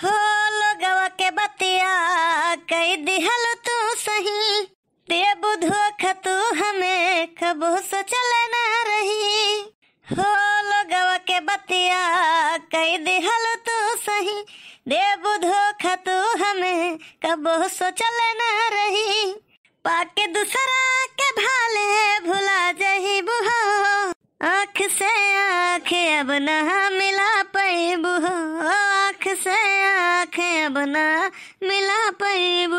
हो लोगवा के बतिया कई दिहल तू सही ते बुधोख तू हमें कबू सोचल न रही हो लोगवा के बतिया कई दिहल तू सही दे बुधोख तू हमें कबो सोचल न रही पाके दूसरा के भाले भुला जही बुहो आँख से आँख अब न मिला पैबू से आंखें अब ना मिला पैब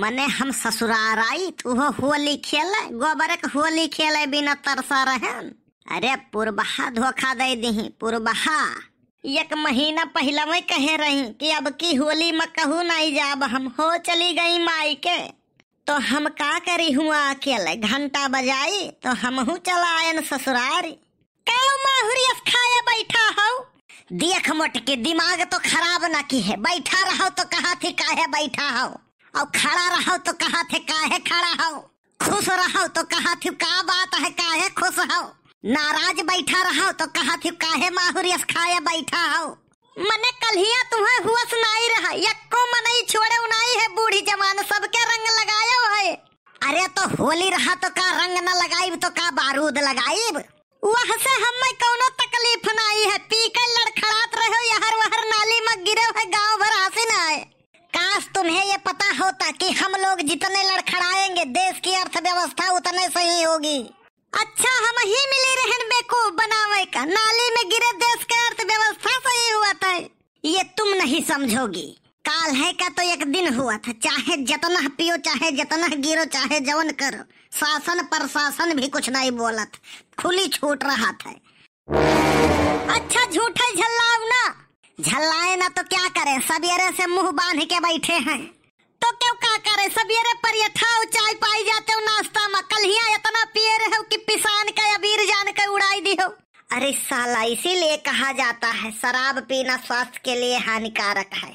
मने हम तो तू होली खेले गोबर के होली खेले बिना तरसा रहन अरे पुरबहा धोखा दे दी पुरबहा एक महीना पहला में कहे रही कि अब की होली में कहू नहीं जाब हम हो चली गई माई के तो हम का करी हुआ अकेले घंटा बजाई तो हम हूँ आयन ससुरारी कहो माहुरी खाए बैठा हो देख मोटके दिमाग तो खराब ना की है बैठा रहो तो कहा थे काहे बैठा हो और खड़ा रहो तो कहा थे काहे खड़ा हो खुश रहो तो कहा थे का बात है काहे खुश हो नाराज बैठा रहो तो कहा थे काहे माहुरियस खाए बैठा हो मने कलिया तुम्हें हुआ सुनाई रहा यक्को मनई छोड़े उनाई है बूढ़ी जवान सबके रंग लगाए है अरे तो होली रहा तो का रंग न लगाई तो का बारूद लगाई वह से हम पता होता कि हम लोग जितने लड़खड़ाएंगे देश की अर्थव्यवस्था उतने सही होगी अच्छा हम ही मिले रहन बेवकूफ बनावे का नाली में गिरे देश का अर्थव्यवस्था सही हुआ था ये तुम नहीं समझोगी काल है का तो एक दिन हुआ था चाहे जतना पियो चाहे जतना गिरो चाहे जवन करो शासन प्रशासन भी कुछ नहीं बोला था खुली छूट रहा था अच्छा झूठा झल्लाओ ना झल्लाए ना तो क्या करे सबेरे से मुंह बांध के बैठे हैं तो क्यों का करे सवेरे परियठा चाय पाई जाते हो नाश्ता में कल ही इतना तो पिए रहे हो कि पिसान का वीर जान का उड़ाई दी हो अरे साला इसीलिए कहा जाता है शराब पीना स्वास्थ्य के लिए हानिकारक है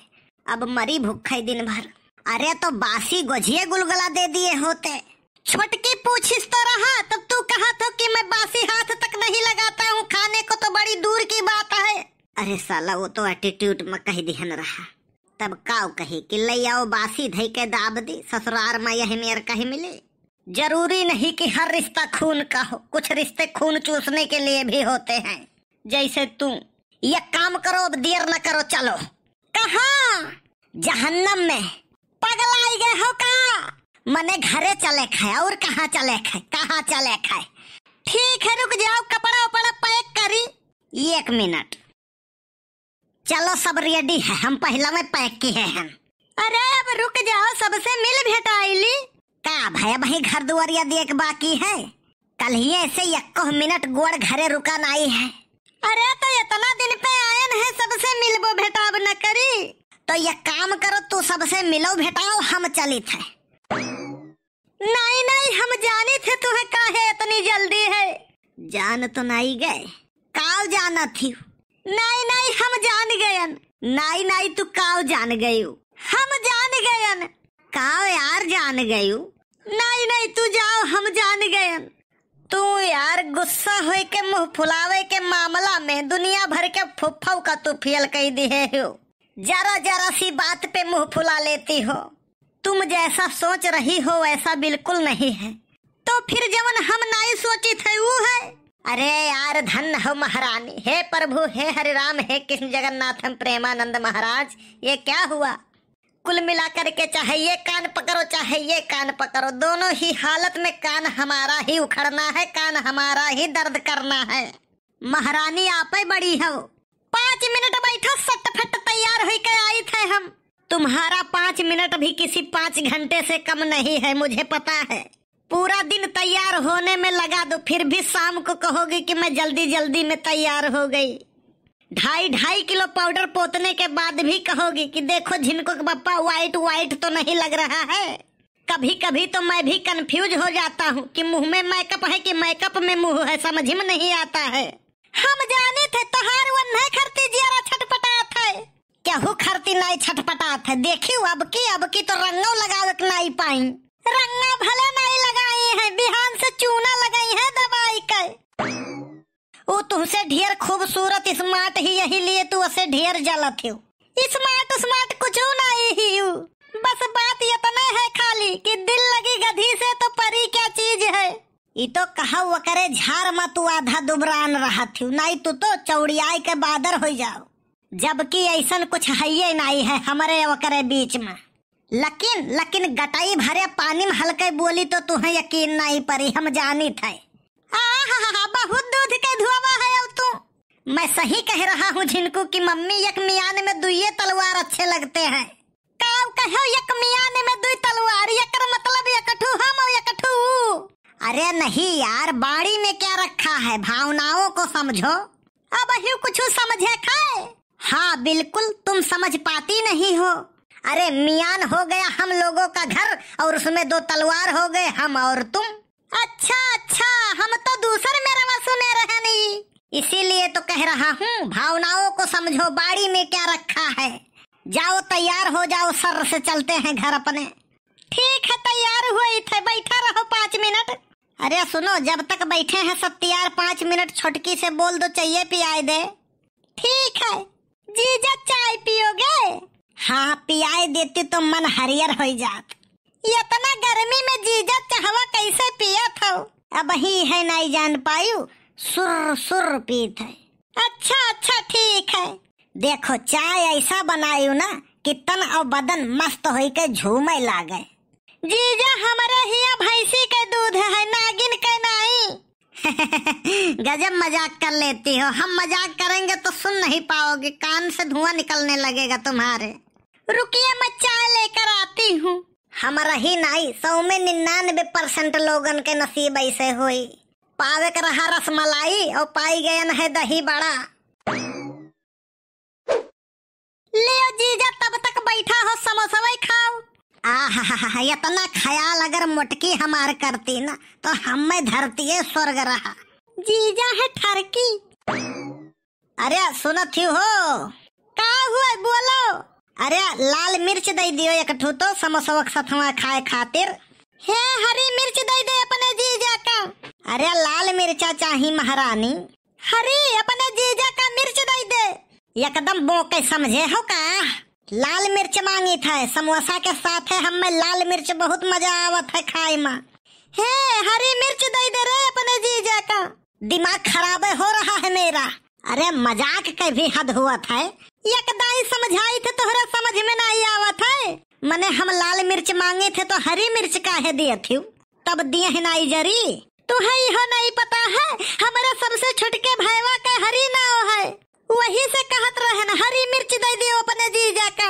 अब मरी भूख है दिन भर अरे तो बासी गोझिए गुलगुला दे दिए होते छोटकी पूछिस तो रहा तब तू कहा तो कि मैं बासी हाथ तक नहीं लगाता हूँ खाने को तो बड़ी दूर की बात है अरे साला वो तो एटीट्यूड में कह दिहन रहा तब काउ कहे कि लैयाओ बासी धई के दाब दी ससुरार में यही मेर कहीं मिले जरूरी नहीं कि हर रिश्ता खून का हो कुछ रिश्ते खून चूसने के लिए भी होते हैं जैसे तू ये काम करो अब देर न करो चलो कहा जहन्नम में पगल आई गए हो का मने घरे चले खाए और कहाँ चले खाए कहाँ चले खाए ठीक है रुक जाओ कपड़ा उपड़ा पैक करी एक मिनट चलो सब रेडी है हम पहला में पैक किए हैं अरे अब रुक जाओ सबसे मिल भेटा आईली का भाई भाई घर दुआरिया एक बाकी है कल ही ऐसे एक मिनट गोड़ घरे रुकन आई है अरे तो इतना दिन पे आयन है सबसे मिलबो भेटाब न करी तो ये काम करो तू सबसे मिलो भेटाओ हम चली थे नहीं नहीं हम जाने थे तुम्हें काहे इतनी जल्दी है जान तो नहीं गए काल जाना थी नहीं नहीं हम जान नाई नाई तू काव जान गयू हम जान गयन काव यार जान गयू नाई नाई तू जाओ हम जान गयन तू यार गुस्सा हो के मुंह फुलावे के मामला में दुनिया भर के फुफ्फाऊ का तू फेल कह दिए हो जरा जरा सी बात पे मुंह फुला लेती हो तुम जैसा सोच रही हो वैसा बिल्कुल नहीं है तो फिर जवन हम नाई सोची है वो है अरे यार धन हो महारानी हे प्रभु हे हरे राम हे कृष्ण जगन्नाथ हम प्रेमानंद महाराज ये क्या हुआ कुल मिलाकर के चाहे ये कान पकड़ो चाहे ये कान पकड़ो दोनों ही हालत में कान हमारा ही उखड़ना है कान हमारा ही दर्द करना है महारानी आप बड़ी हो पाँच मिनट बैठो सट फट तैयार हो के आई थे हम तुम्हारा पाँच मिनट भी किसी पाँच घंटे से कम नहीं है मुझे पता है पूरा दिन तैयार होने में लगा दो फिर भी शाम को कहोगे कि मैं जल्दी जल्दी में तैयार हो गई ढाई ढाई किलो पाउडर पोतने के बाद भी कहोगे कि देखो जिनको पप्पा व्हाइट व्हाइट तो नहीं लग रहा है कभी कभी तो मैं भी कंफ्यूज हो जाता हूँ कि मुंह में मेकअप है कि मेकअप में मुंह है समझ में नहीं आता है हम जाने थे तो हार वो नहीं खरती जियारा छटपटात है केहू खरती नहीं छटपटात है देखियो अब की अब की तो रंगो लगावे नहीं पाई रंगा चूना लगाई है दवाई का वो तुमसे ढेर खूबसूरत स्मार्ट ही यही लिए तू उसे ढेर जलत हो स्मार्ट स्मार्ट कुछ नहीं ही बस बात इतना है खाली कि दिल लगी गधी से तो परी क्या चीज है ये तो कहा वो करे झार में तू आधा दुबरान रहा थी नहीं तू तो चौड़ियाई के बादर हो जाओ जबकि ऐसा कुछ है ही नहीं है हमारे वकरे बीच में लकिन लकिन गटाई भरे पानी में हल्के बोली तो तुम्हें यकीन नहीं पड़ी हम जानी थे बहुत दूध के धुआवा है अब तू मैं सही कह रहा हूँ झिनकू की मम्मी एक मियान में दुए तलवार अच्छे लगते हैं काम कहो एक मियाने में दुई तलवार एक मतलब एकठू हम और अरे नहीं यार बाड़ी में क्या रखा है भावनाओं को समझो अब कुछ समझे खाए हाँ बिल्कुल तुम समझ पाती नहीं हो अरे मियान हो गया हम लोगों का घर और उसमें दो तलवार हो गए हम और तुम अच्छा अच्छा हम तो दूसर में रवा सुने रहे नहीं इसीलिए तो कह रहा हूँ भावनाओं को समझो बाड़ी में क्या रखा है जाओ तैयार हो जाओ सर से चलते हैं घर अपने ठीक है तैयार हुए थे बैठा रहो पाँच मिनट अरे सुनो जब तक बैठे हैं सत्यार पाँच मिनट छोटकी से बोल दो चाहिए पियाए दे ठीक है जी जब चाय पियोगे हाँ पियाए देती तो मन हरियर हो जात इतना गर्मी में जीजा चाहवा कैसे पिया था अब ही है नहीं जान पायु सुर सुर पीत है अच्छा अच्छा ठीक है देखो चाय ऐसा बनायु ना कि तन और बदन मस्त हो के झूमे लागे जीजा हमारे ही भैंसी के दूध है नागिन के नहीं गजब मजाक कर लेती हो हम मजाक करेंगे तो सुन नहीं पाओगे कान से धुआं निकलने लगेगा तुम्हारे रुकिए मैं चाय लेकर आती हूँ हमारा ही नहीं सौ में निन्यानबे परसेंट लोगन के नसीब ऐसे हुई पावे कर रहा मलाई और पाई गयन है दही बड़ा इतना ख्याल अगर मुटकी हमार करती ना तो हमें धरती है स्वर्ग रहा जीजा है ठरकी अरे सुनो थी हो का हुआ बोलो अरे लाल मिर्च दे दियो एक ठू समोसा समोसवक सथवा खाए खातिर हे हरी मिर्च दे दे अपने जीजा का अरे लाल मिर्चा चाही महारानी हरी अपने जीजा का मिर्च दे दे एकदम बोके समझे हो का लाल मिर्च मांगी था समोसा के साथ है हमें लाल मिर्च बहुत मजा आवत है खाए में हे हरी मिर्च दे दे रे अपने जीजा का दिमाग खराब हो रहा है मेरा अरे मजाक के भी हद हुआ था दाई समझाई थे तोहरा समझ में नहीं आवत है मने हम लाल मिर्च मांगे थे तो हरी मिर्च का है दिए थी तब दिए है नाई जरी तुहे यो नहीं पता है हमारा सबसे छुटके भाईवा का हरी नाव है वही से कहत रहन हरी मिर्च दे दियो अपने जीजा का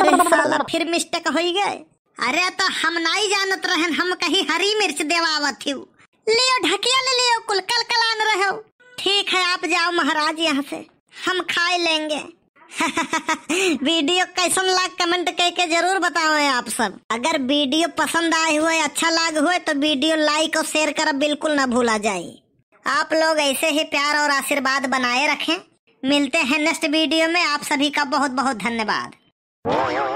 अरे साला फिर मिस्टेक हो गए अरे तो हम नहीं जानत रहन हम कहीं हरी मिर्च देवावत थी लियो ढकिया ले लियो कुल कल कलान रहो ठीक है आप जाओ महाराज यहाँ से हम खाए लेंगे वीडियो कैसन लाग कमेंट करके जरूर बताओ आप सब अगर वीडियो पसंद आए हुए अच्छा लाग हुए तो वीडियो लाइक और शेयर कर बिल्कुल ना भूला जाए आप लोग ऐसे ही प्यार और आशीर्वाद बनाए रखें मिलते हैं नेक्स्ट वीडियो में आप सभी का बहुत बहुत धन्यवाद